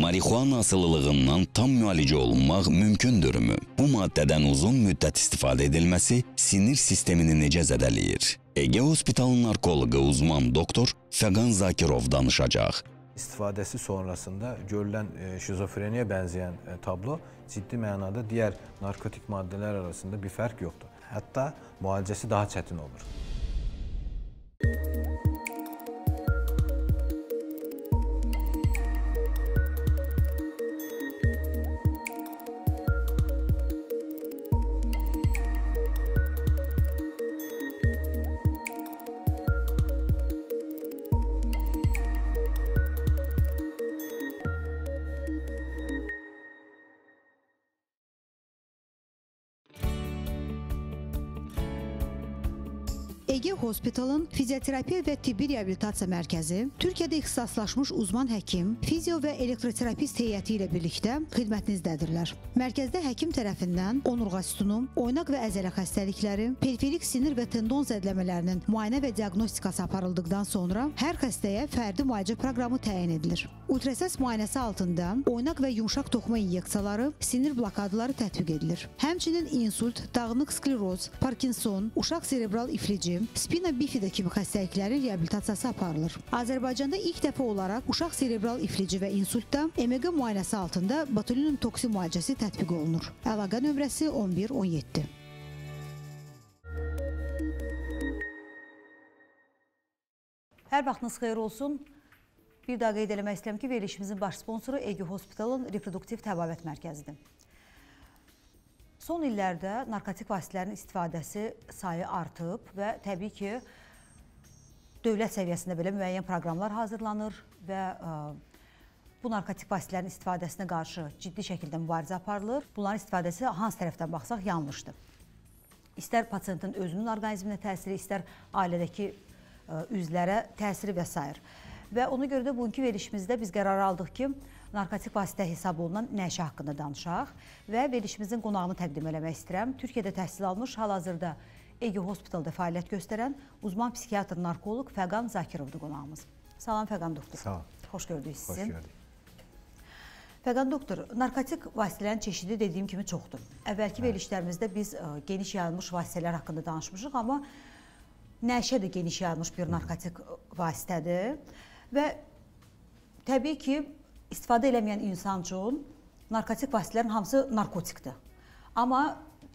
marixuana asılılığından tam müalicə olunmaq mümkündürmü? Bu maddədən uzun müddət istifadə edilməsi sinir sistemini necə zədələyir? Ege Hospitalın narkoloqu uzman doktor Fəqan Zakirov danışacaq. İstifadəsi sonrasında görülən şizofreniyə bənzəyən tablo ciddi mənada digər narkotik maddələr arasında bir fərq yoxdur. Hətta müalicəsi daha çətin olur. BG Hospitalın fizioterapiya və tibbi reabilitasiya mərkəzi Türkiyədə ixtisaslaşmış uzman həkim, fizio və elektroterapist heyəti ilə birlikdə xidmətinizdədirlər. Mərkəzdə həkim tərəfindən onurğa sütunu, oynaq və əzələ xəstəlikləri, periferik sinir və tendon zədləmələrinin müayinə və diaqnostikası aparıldıqdan sonra hər xəstəyə fərdi müalicə proqramı təyin edilir ultrasəs müayinəsi altında oynaq və yumşaq toxuma inyeksiyaları, sinir blokadaları tətbiq edilir. Həmçinin insult, dağınıq skleroz, Parkinson, uşaq serebral iflici, spina bifida kimi xəstəliklərin reabilitasiyası aparılır. Azərbaycanda ilk dəfə olaraq uşaq serebral iflici və insultda MG müayinəsi altında botulinum toksi müalicəsi tətbiq olunur. Əlaqə nömrəsi 1117. Hər vaxtınız xeyir olsun. Bir daha qeyd eləmək istəyirəm ki, verilişimizin baş sponsoru EG Hospitalın reproduktiv təbabət mərkəzidir. Son illərdə narkotik vasitələrin istifadəsi sayı artıb və təbii ki, dövlət səviyyəsində belə müəyyən proqramlar hazırlanır və ə, e, bu narkotik vasitələrin istifadəsinə qarşı ciddi şəkildə mübarizə aparılır. Bunların istifadəsi hansı tərəfdən baxsaq yanlışdır. İstər pasiyentin özünün orqanizminə təsiri, istər ailədəki ə, e, üzvlərə təsiri və s və ona görə də bugünkü verilişimizdə biz qərar aldıq ki, narkotik vasitə hesab olunan nəşə haqqında danışaq və verilişimizin qonağını təqdim eləmək istəyirəm. Türkiyədə təhsil almış, hal-hazırda Ege Hospitalda fəaliyyət göstərən uzman psikiatr narkoloq Fəqan Zakirovdur qonağımız. Salam Fəqan doktor. Salam. Xoş gördük sizin. Xoş gördük. Fəqan doktor, narkotik vasitələrin çeşidi dediyim kimi çoxdur. Əvvəlki hə. verilişlərimizdə biz ə, e, geniş yayılmış vasitələr haqqında danışmışıq, amma nəşə də geniş yayılmış bir narkotik vasitədir. Və təbii ki, istifadə eləməyən insan üçün narkotik vasitələrin hamısı narkotikdir. Amma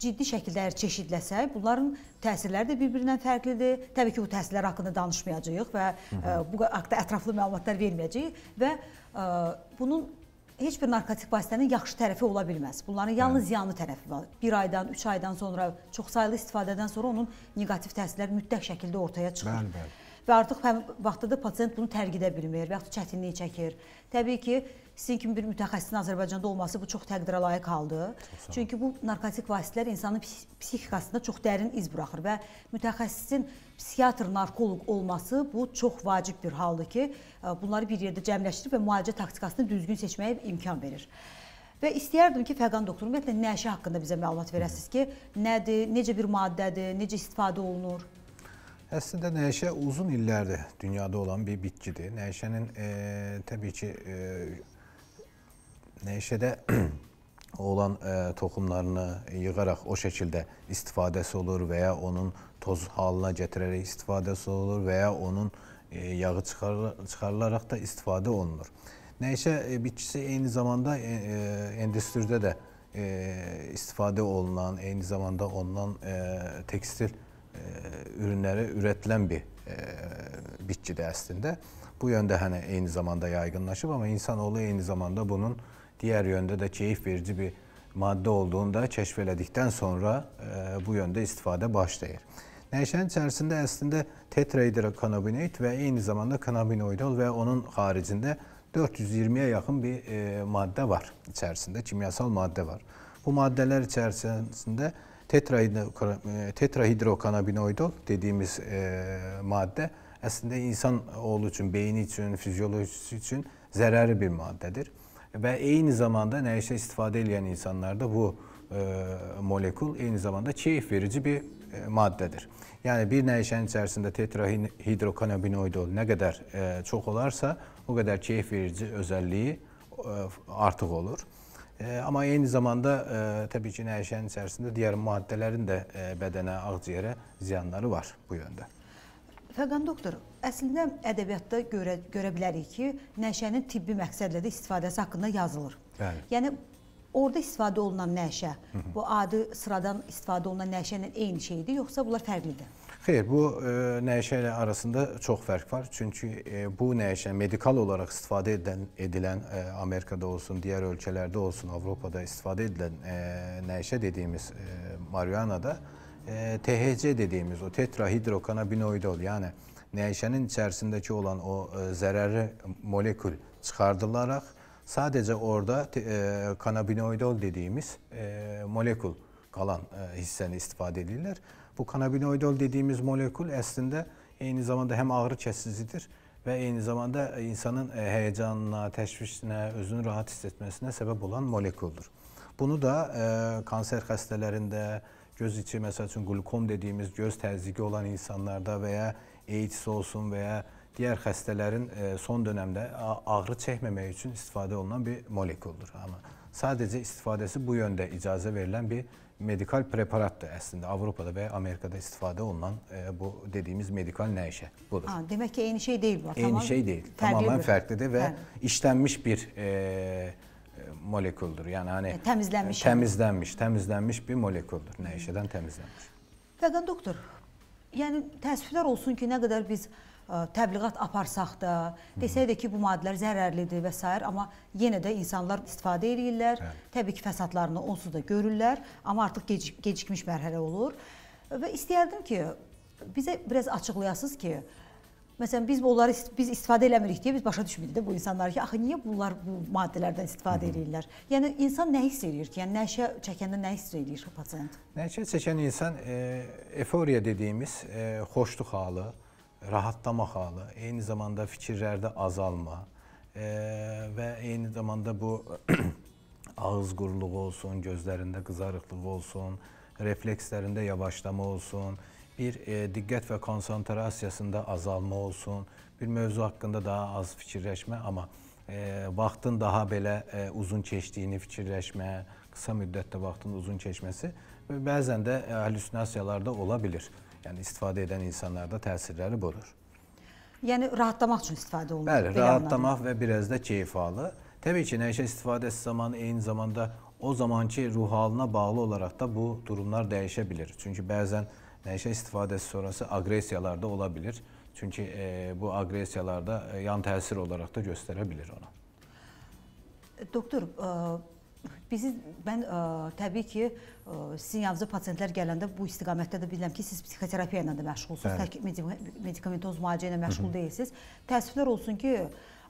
ciddi şəkildə əgər çeşidləsək, bunların təsirləri də bir-birindən fərqlidir. Təbii ki, bu təsirlər haqqında danışmayacağıq və Hı e, -hı. bu haqqda ətraflı məlumatlar verməyəcəyik və e, bunun heç bir narkotik vasitənin yaxşı tərəfi ola bilməz. Bunların yalnız Hı. ziyanlı tərəfi var. 1 aydan, 3 aydan sonra çoxsaylı istifadədən sonra onun neqativ təsirləri mütləq şəkildə ortaya çıxır. Bəli, bəli və artıq vaxtda da pasiyent bunu tərgidə bilmir və yaxud çətinlik çəkir. Təbii ki, sizin kimi bir mütəxəssisin Azərbaycanda olması bu çox təqdirə layiq haldır. Çünki bu narkotik vasitələr insanın psixikasında çox dərin iz buraxır və mütəxəssisin psixiatr, narkoloq olması bu çox vacib bir haldır ki, e, bunları bir yerdə cəmləşdirib və müalicə taktikasını düzgün seçməyə imkan verir. Və istəyərdim ki, Fəqan doktor, ümumiyyətlə nəşə haqqında bizə məlumat verəsiniz ki, nədir, necə bir maddədir, necə istifadə olunur? Əslində nəşə uzun illərdir dünyada olan bir bitkidir. Nəşənin e, təbii ki e, nəşədə olan e, toxumlarını yığaraq o şəkildə istifadəsi olur və ya onun toz halına gətirərək istifadəsi olur və ya onun e, yağı çıxar çıxarılaraq da istifadə olunur. Nəşə e, bitkisi eyni zamanda e, e endüstridə də e, istifadə olunan, eyni zamanda ondan e, tekstil E, ürünləri ürədilən bir e, bitkidir əslində. Bu yöndə hənə eyni zamanda yayğınlaşıb, amma insanoğlu eyni zamanda bunun digər yöndə də keyif verici bir maddə olduğunu da kəşf elədikdən sonra e, bu yöndə istifadə başlayır. Nəşənin içərisində əslində tetraidrokanabinoid və eyni zamanda kanabinoidol və onun xaricində 420-yə yaxın bir e, maddə var içərisində, kimyasal maddə var. Bu maddələr içərisində E, tetrahidrokanabinoidol dediğimiz e, madde aslında insan oğlu için, beyin için, fizyolojisi için zararlı bir maddedir. Ve aynı zamanda neyse istifade edilen insanlarda bu e, molekül aynı zamanda keyif verici bir e, maddedir. Yani bir neyşenin içerisinde tetrahidrokanabinoidol ne kadar e, çok olarsa o kadar keyif verici özelliği e, artık olur. E, amma eyni zamanda e, təbii ki, nəşənin içərisində digər maddələrin də e, bədənə, ağciyərə ziyanları var bu yöndə. Fəqan doktor, əslində ədəbiyyatda görə, görə bilərik ki, nəşənin tibbi məqsədlə də istifadəsi haqqında yazılır. Bəli. Yəni orada istifadə olunan nəşə, Hı -hı. bu adi sıradan istifadə olunan nəşə ilə eyni şeydir, yoxsa bunlar fərqlidir? Hayır, bu e, NŞ ile arasında çok fark var. Çünkü e, bu NŞ medikal olarak istifade eden, edilen e, Amerika'da olsun, diğer ülkelerde olsun, Avrupa'da istifade edilen e, NŞ dediğimiz e, marihuana'da e, THC dediğimiz o tetrahidrokanabinoidol yani NŞ'nin içerisindeki olan o e, zararlı molekül çıkardılarak sadece orada e, kanabinoidol dediğimiz e, molekül kalan e, hisseni istifade edilir. Bu kanabinoidol dediğimiz molekül əslində eyni zamanda həm ağrı kəsicidir və eyni zamanda insanın e, həyecanına, təşvişinə, özünü rahat hiss etməsinə səbəb olan moleküldür. Bunu da e, kanser xəstələrində, göz içi məsəl üçün glukom dediyimiz göz təzyiqi olan insanlarda və ya AIDS olsun və ya digər xəstələrin e, son dönəmdə ağrı çəkməmək üçün istifadə olunan bir moleküldür. Amma sadəcə istifadəsi bu yöndə icazə verilən bir moleküldür medikal preparattı aslında Avrupa'da ve Amerika'da istifade olunan e, bu dediğimiz medikal neşe budur. Aa, demek ki aynı şey değil bu. Aynı şey değil. Terbiye Tamamen farklıdır ve yani. işlenmiş bir e, e moleküldür. Yani hani e, temizlenmiş. Temizlenmiş, yani. temizlenmiş bir moleküldür. Neşeden temizlenmiş. Fakat doktor yani təəssüflər olsun ki, ne kadar biz təbliğat aparsaq da, desək də ki, bu maddələr zərərlidir və s. amma yenə də insanlar istifadə edirlər. Hə. Təbii ki, fəsadlarını onsuz da görürlər, amma artıq gecik gecikmiş mərhələ olur. Və istəyərdim ki, bizə biraz açıqlayasınız ki, Məsələn, biz onları biz istifadə eləmirik deyə biz başa düşmürük də bu insanlar ki, axı niyə bunlar bu maddələrdən istifadə Hı -hı. edirlər? Yəni insan nə hiss eləyir ki? Yəni nəşə çəkəndə nə hiss eləyir pasiyent? Nəşə çəkən insan e, eforiya dediyimiz e, xoşluq halı, rahatlama halı, eyni zamanda fikirlərdə azalma e, və eyni zamanda bu ağız quruluğu olsun, gözlərində qızarıqlıq olsun, reflekslərində yavaşlama olsun, bir e, diqqət və konsantrasiyasında azalma olsun, bir mövzu haqqında daha az fikirləşmə, amma e, vaxtın daha belə e, uzun keçdiyini fikirləşmə, qısa müddətdə vaxtın uzun keçməsi və bəzən də e, hallüsinasiyalarda ola bilir. Yəni istifadə edən insanlarda təsirləri budur. Yəni rahatlamaq üçün istifadə olunur. Bəli, rahatlamaq anladım. və biraz da keyif alı. Təbii ki, nəşə istifadəsi zamanı eyni zamanda o zamanki ruh halına bağlı olaraq da bu durumlar dəyişə bilir. Çünki bəzən nəşə istifadəsi sonrası aqressiyalarda ola bilir. Çünki e, bu aqressiyalarda e, yan təsir olaraq da göstərə bilir ona. Doktor, e Bizi mən ə, e, təbii ki, ə, e, sizin yanınıza pasientlər gələndə bu istiqamətdə də bilirəm ki, siz psixoterapiya ilə də məşğulsunuz, tək medikamentoz müalicə ilə məşğul Hı -hı. deyilsiniz. Təəssüflər olsun ki,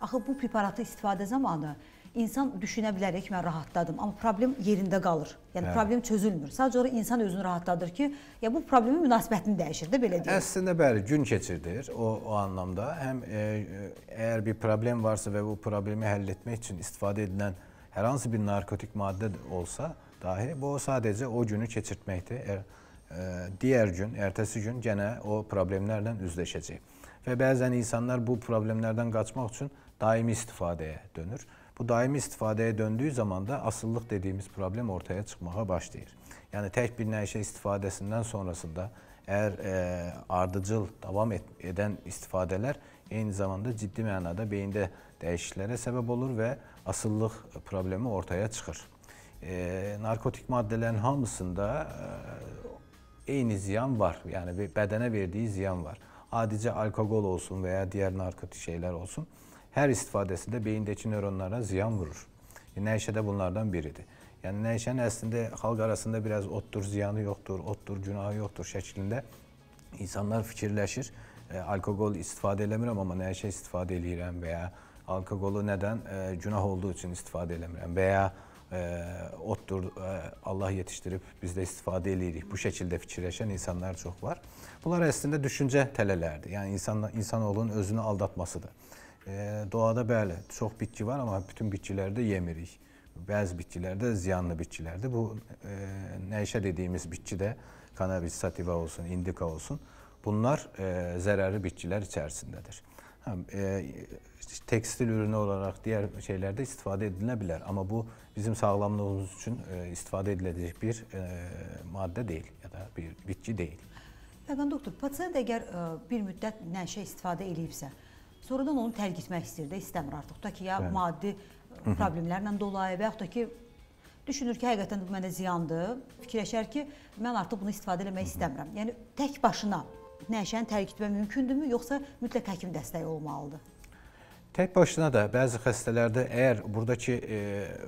axı bu preparatı istifadə zamanı insan düşünə bilərək mən rahatladım, amma problem yerində qalır. Yəni Hə. problem çözülmür. Sadəcə olaraq insan özünü rahatladır ki, ya bu problemin münasibətini dəyişir də belə deyək. Əslində bəli, gün keçirdir o o anlamda. Həm e, e əgər bir problem varsa və bu problemi həll etmək üçün istifadə edilən e, Hər hansı bir narkotik maddə olsa dahi bu sadəcə o günü keçirtməkdir. Er, e, digər gün, ertəsi gün yenə o problemlərlə üzləşəcək. Və bəzən insanlar bu problemlərdən qaçmaq üçün daimi istifadəyə dönür. Bu daimi istifadəyə döndüyü zaman da asıllıq dediyimiz problem ortaya çıxmağa başlayır. Yəni tək bir nəşə istifadəsindən sonrasında əgər e, ardıcıl davam et, edən istifadələr aynı zamanda ciddi mənada beyinde dəyişikliklərə sebep olur ve asıllıq problemi ortaya çıxır. E, narkotik maddelerin hamısında e, eyni ziyan var. yani bedene verdiği ziyan var. Adicə alkoqol olsun veya diğer narkotik şeyler olsun. her istifadesi de beyindeki nöronlara ziyan vurur. E, nəşə də bunlardan biridir. Yani nəşənin aslında halk arasında biraz ottur ziyanı yoktur, ottur günahı yoktur şeklinde insanlar fikirleşir e, alkogol istifade edemiyorum ama her şey istifade edirəm və ya alkogolu nədən e, günah olduğu üçün istifadə eləmirəm və ya e, otdur e, Allah yetişdirib biz də istifadə eləyirik. Bu şəkildə fikirləşən insanlar çox var. Bunlar əslində düşüncə tələlərdir. Yəni insan insanoğlunun özünü aldatmasıdır. E, doğada bəli, çox bitki var amma bütün bitkiləri də yemirik. Bəzi bitkilər də ziyanlı bitkilərdir. Bu e, nəşə dediyimiz bitki də cannabis sativa olsun, indika olsun. Bunlar e, zərərli bitkilər içərisindədir. Həm e, tekstil ürünü olaraq digər şeylərdə istifadə edilə bilər, amma bu bizim sağlamlığımız üçün e, istifadə ediləcək bir e, maddə deyil ya da bir bitki deyil. Fərqan doktor, pasiyent əgər e, bir müddət nəşə istifadə eləyibsə, sonradan onu tərk etmək istəyir də, istəmir artıq da ki, ya Bəli. maddi problemlərlə dolayı və yaxud da ki, düşünür ki, həqiqətən bu mənə ziyandır. Fikirləşər ki, mən artıq bunu istifadə etmək istəmirəm. Yəni tək başına nəşəni tərk etmək mümkündürmü, yoxsa mütləq həkim dəstəyi olmalıdır? Tək başına da bəzi xəstələrdə əgər buradakı e,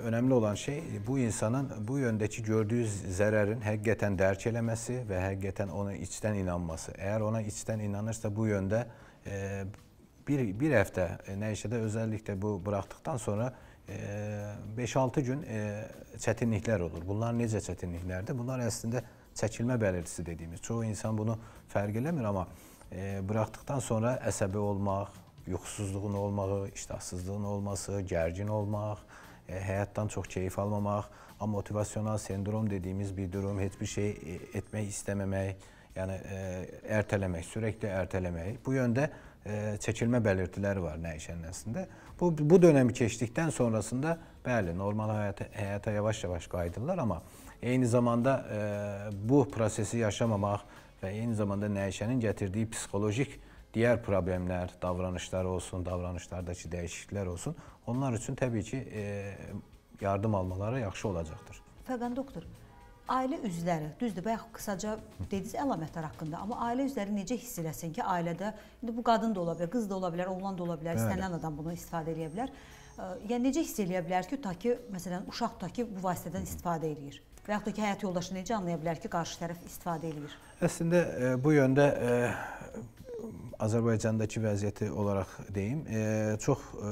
önəmli olan şey e, bu insanın bu yöndəki gördüyü zərərin həqiqətən dərk eləməsi və həqiqətən ona içdən inanması. Əgər ona içdən inanırsa bu yöndə e, bir, bir həftə e, nəişədə özəlliklə bu buraxdıqdan sonra 5-6 e, gün e, çətinliklər olur. Bunlar necə çətinliklərdir? Bunlar əslində çəkilmə bəlirtisi dediyimiz. Çoğu insan bunu fərq eləmir, amma e, buraxdıqdan sonra əsəbi olmaq, yuxusuzluğun olmağı, iştahsızlığın olması, gərgin olmaq, e, həyatdan çox keyif almamaq, amotivasional sindrom dediyimiz bir durum, heç bir şey e, etmək istəməmək, yəni e, ertələmək, sürəkli ertələmək. Bu yöndə e, çəkilmə bəlirtiləri var nəyişənin əslində. Bu bu dönəmi keçdikdən sonrasında bəli, normal həyata, həyata yavaş-yavaş qayıdırlar, amma Eyni zamanda e, bu prosesi yaşamamaq və eyni zamanda nəyişənin gətirdiyi psixoloji digər problemlər, davranışlar olsun, davranışlardakı dəyişikliklər olsun, onlar üçün təbii ki, e, yardım almaları yaxşı olacaqdır. Fəqən doktor, ailə üzvləri, düzdür, bayaq qısaca dediniz əlamətlər haqqında, amma ailə üzvləri necə hiss eləsin ki, ailədə indi bu qadın da ola bilər, qız da ola bilər, oğlan da ola bilər, istənilən adam bunu istifadə edə bilər. E, yəni necə hiss eləyə bilər ki, ta ki, məsələn, uşaq ta ki bu vasitədən istifadə eləyir? Və yaxud da ki, həyat yoldaşı necə anlaya bilər ki, qarşı tərəf istifadə edir? Əslində, e, bu yöndə e, Azərbaycandakı vəziyyəti olaraq deyim, e, çox e,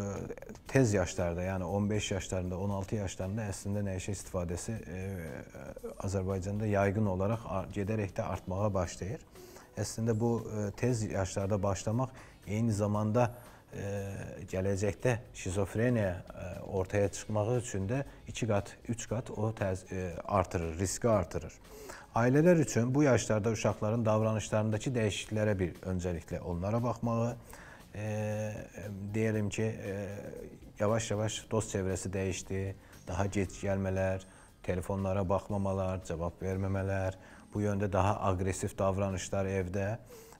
tez yaşlarda, yəni 15 yaşlarında, 16 yaşlarında əslində nəşə istifadəsi e, Azərbaycanda yayğın olaraq gedərək də artmağa başlayır. Əslində, bu e, tez yaşlarda başlamaq eyni zamanda gələcəkdə şizofreniya e, ortaya çıxmağı üçün də 2 qat, 3 qat o təz, e, artırır, riski artırır. Ailələr üçün bu yaşlarda uşaqların davranışlarındakı dəyişikliklərə bir öncəliklə onlara baxmağı, e, deyəlim ki, yavaş-yavaş e, dost çevrəsi dəyişdi, daha gec gəlmələr, telefonlara baxmamalar, cavab verməmələr, bu yöndə daha aqressiv davranışlar evdə,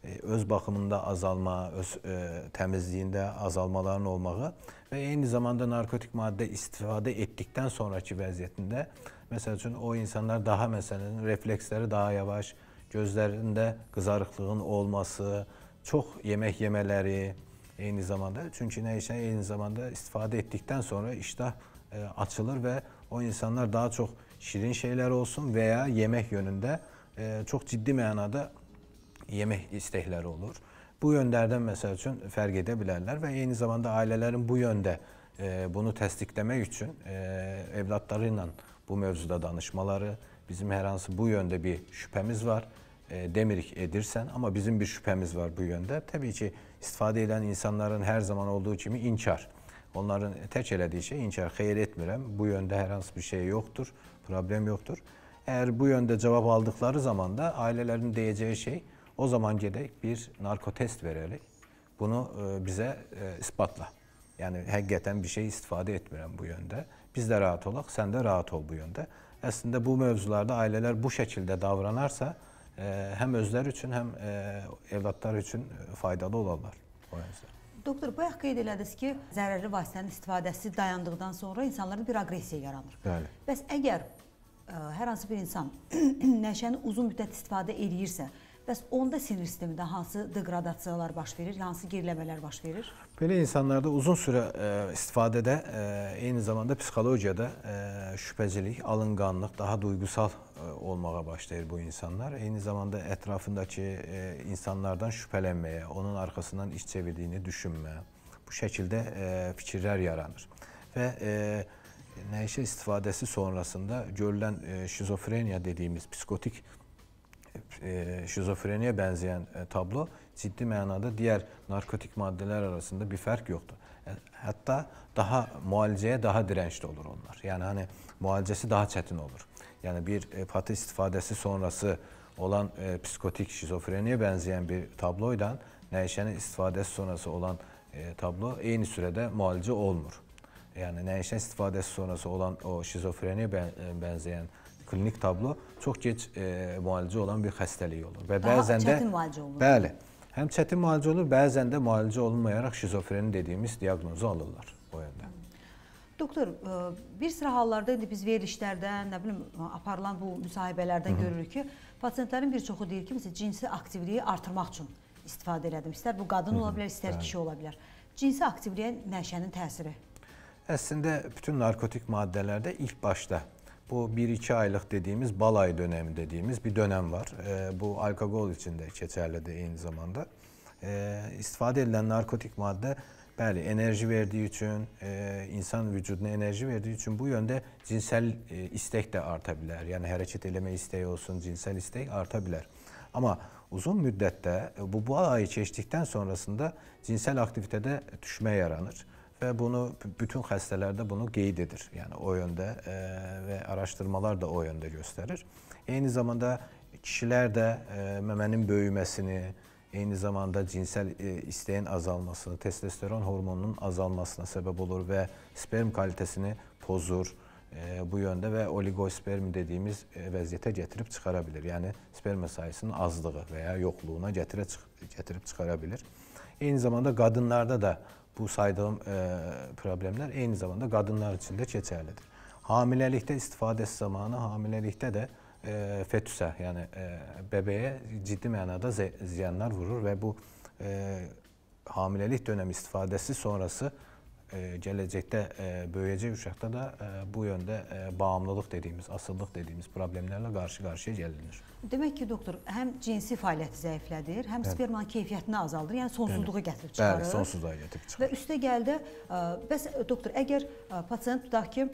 E, öz bakımında azalma, öz e, temizliğinde azalmaların olmağı ve aynı zamanda narkotik madde istifade ettikten sonraki vəziyyətində məsəl üçün o insanlar daha məsələn refleksləri daha yavaş, gözlərində qızarıqlığın olması, çox yemək yemələri eyni zamanda çünki nə isə eyni zamanda istifadə etdikdən sonra iştah e, açılır və o insanlar daha çox şirin şeyler olsun veya yemek yönünde yönündə e, çox ciddi mənada yemək istəkləri olur. Bu yöndərdən məsəl üçün fərq edə bilərlər və eyni zamanda ailələrin bu yöndə e, bunu təsdiqləmək üçün e, evladları ilə bu mövzuda danışmaları, bizim hər hansı bu yöndə bir şübhəmiz var, e, demirik edirsən, amma bizim bir şübhəmiz var bu yöndə. Təbii ki, istifadə edən insanların hər zaman olduğu kimi inkar. Onların tək elədiyi şey inkar, xeyir etmirəm, bu yöndə hər hansı bir şey yoxdur, problem yoxdur. Əgər bu yöndə cavab aldıqları zaman da ailələrin deyəcəyi şey, O zaman gedək bir narkotest verərik. Bunu e, bizə e, isbatla. Yəni həqiqətən bir şey istifadə etmirəm bu yöndə. Biz də rahat olaq, sən də rahat ol bu yöndə. Əslində bu mövzularda ailələr bu şəkildə davranarsa, e, həm özləri üçün, həm evladları üçün faydalı olarlar o yöndə. Doktor, bayaq qeyd elədiniz ki, zərərli vasitənin istifadəsi dayandıqdan sonra insanlarda bir aqressiya yaranır. Bəli. Bəs əgər ə, hər hansı bir insan nəşəni uzun müddət istifadə eləyirsə, Bəs onda sinir sistemində hansı deqradasiyalar baş verir, hansı geriləmələr baş verir? Belə insanlarda uzun sürə ə, e, istifadədə ə, e, eyni zamanda psixologiyada ə, e, şübhəcilik, alınqanlıq, daha duyğusal ə, olmağa başlayır bu insanlar. Eyni zamanda ətrafındakı ə, insanlardan şübhələnməyə, onun arkasından iş çevirdiyini düşünmə, bu şəkildə ə, fikirlər yaranır. Və ə, nəişə istifadəsi sonrasında görülən ə, şizofreniya dediyimiz psikotik E, şizofreniye benzeyen e, tablo ciddi manada diğer narkotik maddeler arasında bir fark yoktu. E, hatta daha mualiceye daha dirençli olur onlar. Yani hani mualicesi daha çetin olur. Yani bir e, istifadesi sonrası olan psikotik şizofreniye benzeyen bir tabloydan neşenin istifadesi sonrası olan tablo aynı sürede mualice olmur. Yani neşenin istifadesi sonrası olan o şizofreniye benzeyen klinik tablo çox gec e, müalicə olan bir xəstəlik olur və Daha bəzən də çətin müalicə olunur. Bəli. Həm çətin müalicə olur, bəzən də müalicə olunmayaraq şizofreni dediyimiz diaqnozu alırlar o yöndə. Doktor, e, bir sıra hallarda indi biz verilişlərdən, nə bilim, aparılan bu müsahibələrdən Hı -hı. görürük ki, pasientlərin bir çoxu deyir ki, məsələn, cinsi aktivliyi artırmaq üçün istifadə elədim. İstər bu qadın Hı ola bilər, istər kişi ola bilər. Cinsi aktivliyə nəşənin təsiri? Əslində bütün narkotik maddələrdə ilk başda Bu 1-2 aylık dediğimiz balay dönemi dediğimiz bir dönem var. E, bu alkagol için de geçerli de aynı zamanda. E, istifade edilen narkotik madde belli enerji verdiği için, e, insan vücuduna enerji verdiği için bu yönde cinsel e, istek de artabilir. Yani Yəni hərəkət isteği olsun, cinsel istek artabilir. Ama uzun müddette e, bu bu ayı keçdikdən sonrasında cinsel aktivitede düşme yaranır. və bunu bütün xəstələrdə bunu qeyd edir. Yəni o yöndə e, və araşdırmalar da o yöndə göstərir. Eyni zamanda kişilər də e, məmənin böyüməsini, eyni zamanda cinsəl e, istəyin azalmasını, testosteron hormonunun azalmasına səbəb olur və sperm kalitəsini pozur e, bu yöndə və oligosperm dediyimiz e, vəziyyətə gətirib çıxara bilir. Yəni sperm sayısının azlığı və ya yoxluğuna gətirə, gətirib çıxara bilir. Eyni zamanda qadınlarda da bu saydığım e, problemlər eyni zamanda qadınlar üçün də keçərlidir. Hamiləlikdə istifadəsi zamanı hamiləlikdə də e, fetüsə, yəni e, bebeyə ciddi mənada ziyanlar vurur və bu e, hamiləlik dönəmi istifadəsi sonrası e, E, gələcəkdə e, böyüyəcək uşaqda da e, bu yöndə bağımlılıq dediyimiz, asıllıq dediyimiz problemlərlə qarşı-qarşıya gəlinir. Demək ki, doktor, həm cinsi fəaliyyəti zəiflədir, həm spermanın keyfiyyətini azaldır, yəni sonsuzluğa gətirib çıxarır. Bəli, sonsuzluğa gətirib çıxarır. Və üstə gəldə, bəs doktor, əgər pasiyent tutaq ki,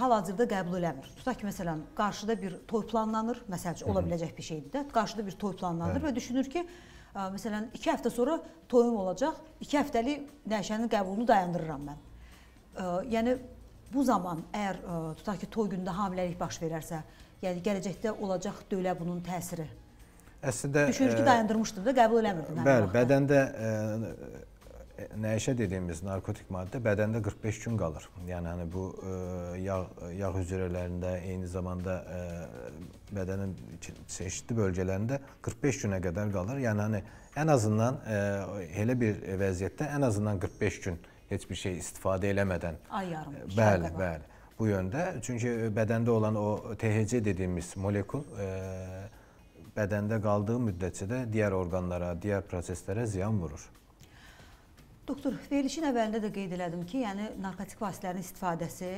hal-hazırda qəbul eləmir. Tutaq ki, məsələn, qarşıda bir toy planlanır, məsəl üçün ola biləcək bir şeydir də, qarşıda bir toy planlanır Hı. və düşünür ki, Məsələn, 2 həftə sonra toyum olacaq. 2 həftəlik nəşənin qəbulunu dayandırıram mən. Yəni bu zaman əgər tutaq ki, toy gündə hamiləlik baş verərsə, yəni gələcəkdə olacaq dölə bunun təsiri. Əslində düşünür ki, dayandırmışdım da, qəbul eləmirdim. Bəli, hə, hə. bədəndə ə, nəyişə dediyimiz narkotik maddə bədəndə 45 gün qalır. Yəni hani bu ə, e, yağ yağ hüceyrələrində, eyni zamanda ə, e, bədənin çeşidli bölgələrində 45 günə qədər qalır. Yəni hani ən azından ə, e, elə bir vəziyyətdə ən azından 45 gün heç bir şey istifadə eləmədən ay yarım. Bəli, bəli. bəli. Bu yöndə çünki bədəndə olan o THC dediyimiz molekul ə, bədəndə qaldığı müddətcə də digər orqanlara, digər proseslərə ziyan vurur. Doktor, verilişin əvvəlində də qeyd elədim ki, yəni narkotik vasitələrin istifadəsi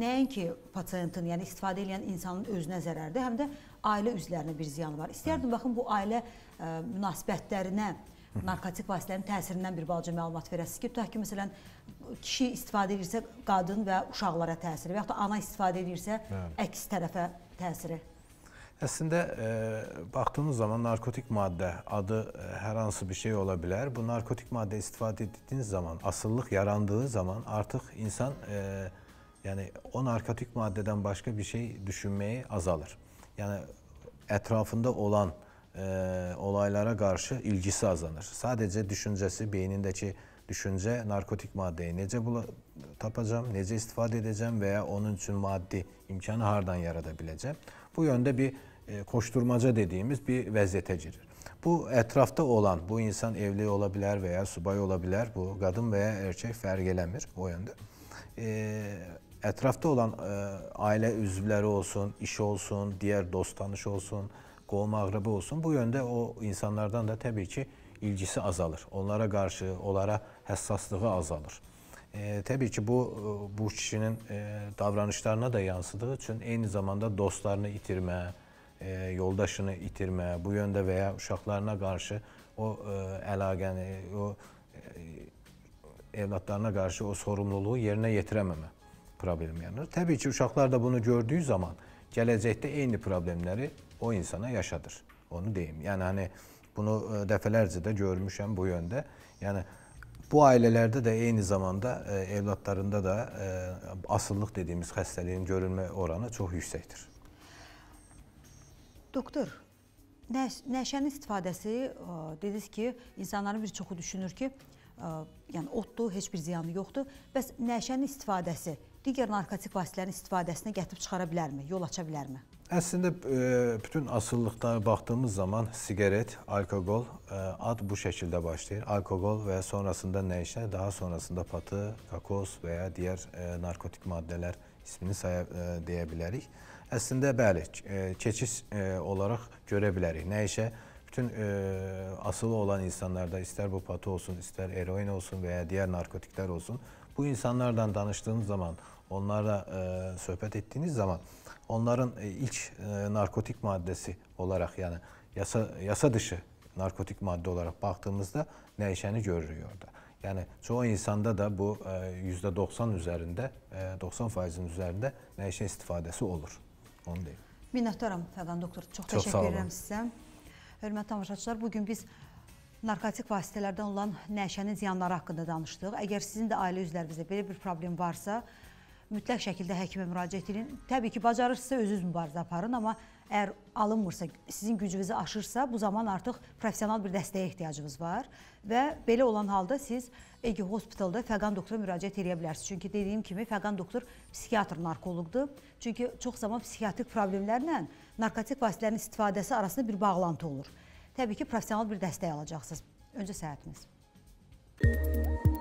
nəinki pasiyentin, yəni istifadə edən insanın özünə zərərdir, həm də ailə üzvlərinə bir ziyan var. İstərdim baxın bu ailə ə, e, münasibətlərinə narkotik vasitələrin təsirindən bir balaca məlumat verəsiz ki, tutaq ki, məsələn, kişi istifadə edirsə qadın və uşaqlara təsiri və yaxud da ana istifadə edirsə Bəli. əks tərəfə təsiri. Aslında e, baxdığınız zaman narkotik madde adı e, hər hansı bir şey olabilir. Bu narkotik madde istifade ettiğiniz zaman, asıllık yarandığı zaman artık insan e, yəni o narkotik maddədən başka bir şey düşünmeyi azalır. Yani etrafında olan e, olaylara karşı ilgisi azalır. Sadece düşüncesi beynindeki düşünce narkotik maddəyi nece tapacağım, nece istifade edeceğim veya onun için maddi imkanı hardan yaratabileceğim Bu yönde bir E, koşturmaca dediğimiz bir vəziyyətə girir. Bu ətrafda olan, bu insan evli ola bilər və ya subay ola bilər, bu qadın və ya erkək fərq eləmir o yöndə. E, ətrafda olan ə, e, ailə üzvləri olsun, iş olsun, digər dost tanış olsun, qovum ağrıbı olsun, bu yöndə o insanlardan da təbii ki ilgisi azalır. Onlara qarşı, onlara həssaslığı azalır. E, təbii ki bu bu kişinin e, davranışlarına da yansıdığı üçün eyni zamanda dostlarını itirmə, e, yoldaşını itirmə, bu yöndə və ya uşaqlarına qarşı o e, əlaqəni, o e, evlatlarına qarşı o sorumluluğu yerinə yetirəməmə problemi yaranır. Təbii ki, uşaqlar da bunu gördüyü zaman gələcəkdə eyni problemləri o insana yaşadır. Onu deyim. Yəni hani bunu e, dəfələrcə də görmüşəm bu yöndə. Yəni bu ailələrdə də eyni zamanda e, evlatlarında da e, asıllıq dediyimiz xəstəliyin görülmə oranı çox yüksəkdir. Doktor, nə, nəşənin istifadəsi ə, e, dediniz ki, insanların bir çoxu düşünür ki, ə, e, yəni otdur, heç bir ziyanı yoxdur. Bəs nəşənin istifadəsi digər narkotik vasitələrin istifadəsinə gətirib çıxara bilərmi, yol aça bilərmi? Əslində e, bütün asıllıqlara baxdığımız zaman siqaret, alkoqol ad bu şəkildə başlayır. Alkoqol və sonrasında nəşə, daha sonrasında patı, kokos və ya digər narkotik maddələr ismini saya deyə bilərik. Aslında bəli, e, keçis e, olarak görə bilərik. Nə işə bütün e, asılı olan insanlarda istər bu patı olsun, istər eroin olsun veya diğer narkotikler olsun, bu insanlardan danışdığınız zaman, onlarla söhbət etdiyiniz zaman onların ilk narkotik maddesi olarak yani yasa yasa dışı narkotik maddə olaraq baxdığımızda nəyişəni görürük orada. Yani çoğu insanda da bu %90 üzerinde, 90 faizin üzerinde nəyişə istifadesi olur. Onu deyim. Minnətdaram Fəqan doktor. Çox, Çox təşəkkür edirəm sizə. Hörmətli tamaşaçılar, bu gün biz narkotik vasitələrdən olan nəşənin ziyanları haqqında danışdıq. Əgər sizin də ailə üzvlərinizdə belə bir problem varsa, mütləq şəkildə həkimə müraciət edin. Təbii ki, bacarırsınızsa özünüz mübarizə aparın, amma əgər alınmırsa, sizin gücünüzü aşırsa, bu zaman artıq professional bir dəstəyə ehtiyacınız var və belə olan halda siz Ege Hospitalda fəqan doktora müraciət edə bilərsiniz. Çünki dediyim kimi fəqan doktor psixiatr narkoloqdur. Çünki çox zaman psixiatrik problemlərlə narkotik vasitələrin istifadəsi arasında bir bağlantı olur. Təbii ki, professional bir dəstək alacaqsınız. Öncə səhətiniz. Müzik